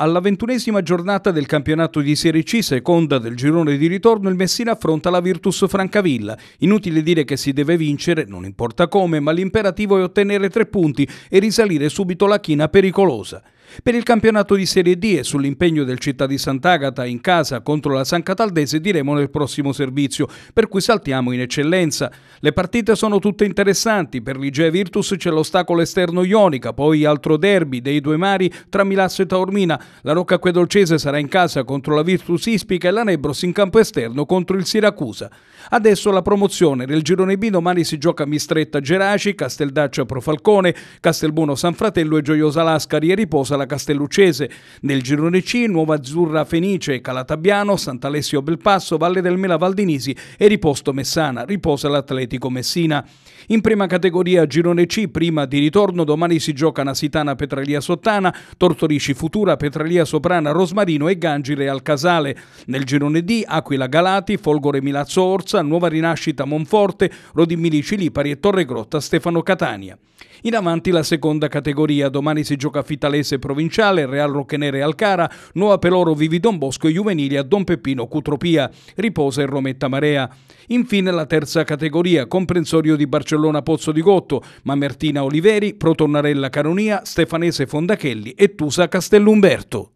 Alla ventunesima giornata del campionato di Serie C, seconda del girone di ritorno, il Messina affronta la Virtus Francavilla. Inutile dire che si deve vincere, non importa come, ma l'imperativo è ottenere tre punti e risalire subito la china pericolosa. Per il campionato di Serie D e sull'impegno del Città di Sant'Agata in casa contro la San Cataldese diremo nel prossimo servizio, per cui saltiamo in eccellenza. Le partite sono tutte interessanti, per l'Igea Virtus c'è l'ostacolo esterno Ionica, poi altro derby dei due mari tra Milazzo e Taormina, la Rocca Quedolcese sarà in casa contro la Virtus Ispica e la Nebros in campo esterno contro il Siracusa. Adesso la promozione, nel girone B domani si gioca Mistretta Geraci, Casteldaccia Profalcone, Castelbuono San Fratello e Gioiosa Lascari e riposa la Castelluccese. Nel girone C, Nuova Azzurra Fenice, Calatabiano, Sant'Alessio Belpasso, Valle del Mela Valdinisi e Riposto Messana. Riposa l'Atletico Messina. In prima categoria girone C, prima di ritorno, domani si gioca Nasitana Petralia Sottana, Tortorici Futura, Petralia Soprana, Rosmarino e Gangile al Casale. Nel girone D, Aquila Galati, Folgore Milazzo Orza, Nuova Rinascita Monforte, Rodimini Cilipari e Torre Grotta Stefano Catania. In avanti la seconda categoria, domani si gioca Fitalese Pro Provinciale, Real Roccanere Alcara, Nuova Peloro Vivi Don Bosco e Juvenilia Don Peppino Cutropia, Riposa e Rometta Marea. Infine la terza categoria, comprensorio di Barcellona Pozzo di Gotto, Mamertina Oliveri, Protornarella Caronia, Stefanese Fondachelli e Tusa Castellumberto.